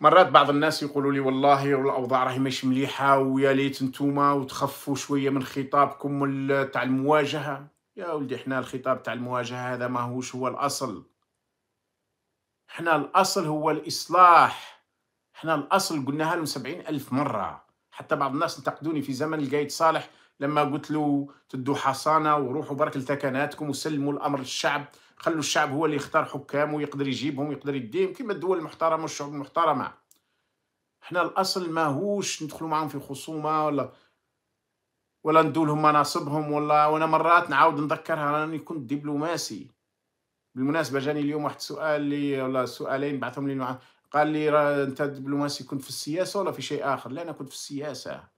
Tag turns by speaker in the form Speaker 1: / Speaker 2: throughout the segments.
Speaker 1: مرات بعض الناس يقولوا لي والله الاوضاع راهي ماشي مليحه ويا ليت نتوما وتخفوا شويه من خطابكم تاع المواجهه يا ولدي حنا الخطاب تاع المواجهه هذا ماهوش هو الاصل حنا الاصل هو الاصلاح حنا الاصل قلناها لهم سبعين الف مره حتى بعض الناس انتقدوني في زمن القايد صالح لما قلت له تدوا حصانه وروحوا برك لتكناتكم وسلموا الامر للشعب خلوا الشعب هو اللي يختار حكام ويقدر يجيبهم ويقدر يديهم كما الدول المحترمه والشعوب المحترمه حنا الاصل ماهوش ندخلوا معاهم في خصومه ولا ولا ندولهم مناصبهم ولا وانا مرات نعاود نذكرها راني كنت دبلوماسي بالمناسبه جاني اليوم واحد سؤال لي ولا سؤالين بعثهم لي قال لي راه انت دبلوماسي كنت في السياسه ولا في شيء اخر لا انا كنت في السياسه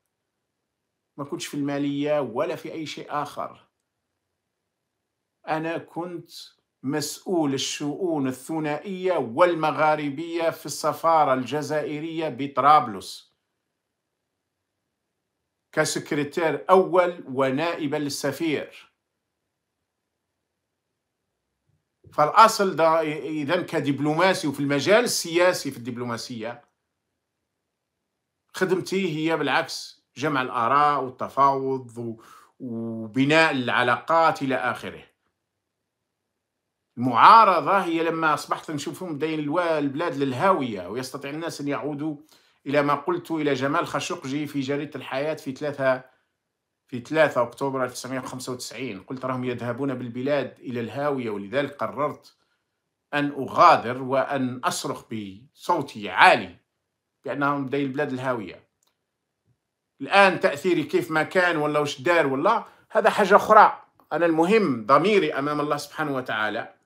Speaker 1: ما كنتش في الماليه ولا في اي شيء اخر انا كنت مسؤول الشؤون الثنائية والمغاربية في السفارة الجزائرية بطرابلس كسكرتير أول ونائب للسفير فالأصل إذا كدبلوماسي وفي المجال السياسي في الدبلوماسية خدمتي هي بالعكس جمع الآراء والتفاوض وبناء العلاقات إلى آخره المعارضة هي لما أصبحت نشوفهم دين البلاد للهاوية ويستطيع الناس أن يعودوا إلى ما قلت إلى جمال خاشقجي في جريدة الحياة في ثلاثة في 3 أكتوبر 1995 قلت راهم يذهبون بالبلاد إلى الهاوية ولذلك قررت أن أغادر وأن أصرخ بصوتي عالي بأنهم دين البلاد الهاوية الآن تأثيري كيف ما كان ولا وش دار ولا هذا حاجة أخرى أنا المهم ضميري أمام الله سبحانه وتعالى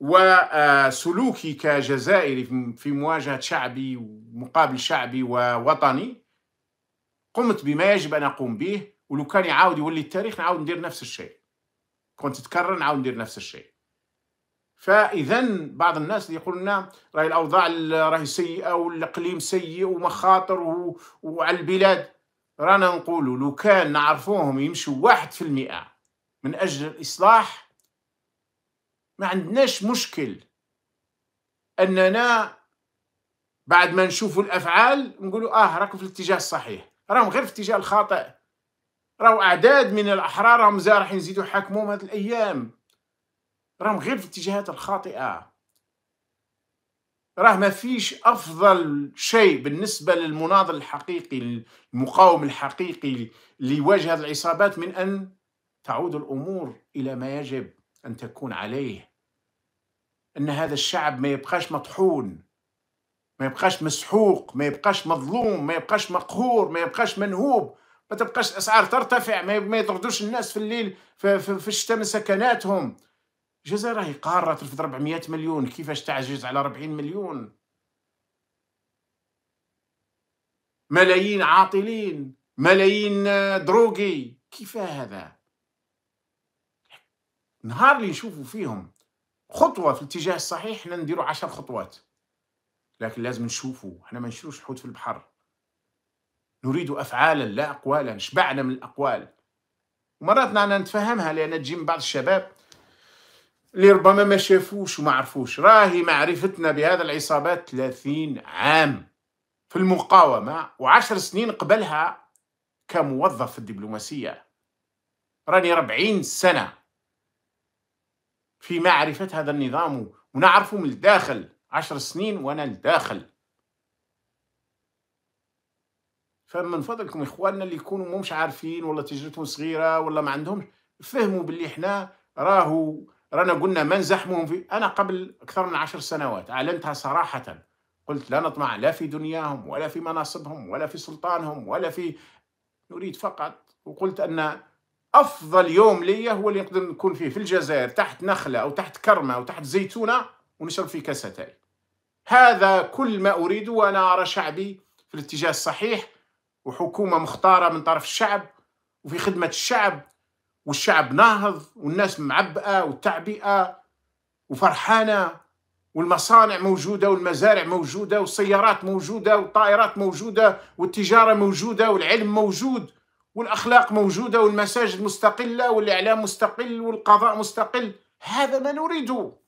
Speaker 1: وسلوكي كجزائري في مواجهة شعبي ومقابل شعبي ووطني قمت بما يجب أن أقوم به ولو كان يعاود يولي التاريخ نعاود ندير نفس الشيء كنت تكرر نعاود ندير نفس الشيء فاذا بعض الناس اللي لنا راهي الاوضاع راهي سيئه والاقليم سيء ومخاطر و... وعلى البلاد رانا نقولوا لو كان نعرفوهم يمشوا واحد في المئة من اجل الاصلاح ما عندناش مشكل اننا بعد ما نشوفوا الافعال نقولوا اه راكم في الاتجاه الصحيح راهم غير في الاتجاه الخاطئ راهو اعداد من الاحرار راهم راح يزيدوا يحاكموهم هذه الايام راهم غير في الاتجاهات الخاطئه راه ما فيش افضل شيء بالنسبه للمناضل الحقيقي المقاوم الحقيقي اللي يواجه هذه العصابات من ان تعود الامور الى ما يجب أن تكون عليه أن هذا الشعب ما يبقاش مطحون ما يبقاش مسحوق ما يبقاش مظلوم ما يبقاش مقهور ما يبقاش منهوب ما تبقاش الأسعار ترتفع ما يطردوش الناس في الليل في, في, في الشتاء من سكناتهم الجزائر هي قارة ترفض 400 مليون كيفاش تعجز على 40 مليون ملايين عاطلين ملايين آه، دروغي كيف هذا نهار اللي نشوفوا فيهم خطوه في الاتجاه الصحيح احنا نديروا عشر خطوات لكن لازم نشوفوا احنا ما نشروش الحوت في البحر نريد افعالا لا اقوالا شبعنا من الاقوال ومرات انا نتفهمها لان تجي من بعض الشباب اللي ربما ما شافوش وما عرفوش راهي معرفتنا بهذا العصابات 30 عام في المقاومه وعشر سنين قبلها كموظف في الدبلوماسيه راني 40 سنه في معرفة هذا النظام ونعرفه من الداخل عشر سنين وأنا الداخل فمن فضلكم إخواننا اللي يكونوا مش عارفين ولا تجربتهم صغيرة ولا ما عندهمش فهموا باللي إحنا راهو رانا قلنا ما زحمهم في أنا قبل أكثر من عشر سنوات أعلنتها صراحة قلت لا نطمع لا في دنياهم ولا في مناصبهم ولا في سلطانهم ولا في نريد فقط وقلت أن افضل يوم ليا هو اللي نقدر نكون فيه في الجزائر تحت نخله او تحت كرمه او تحت زيتونه ونشرب فيه كاسه هذا كل ما اريده وانا ارى شعبي في الاتجاه الصحيح وحكومه مختاره من طرف الشعب وفي خدمه الشعب والشعب ناهض والناس معبأة والتعبئة وفرحانة والمصانع موجودة والمزارع موجودة والسيارات موجودة والطائرات موجودة والتجارة موجودة والعلم موجود والاخلاق موجوده والمساجد مستقله والاعلام مستقل والقضاء مستقل هذا ما نريده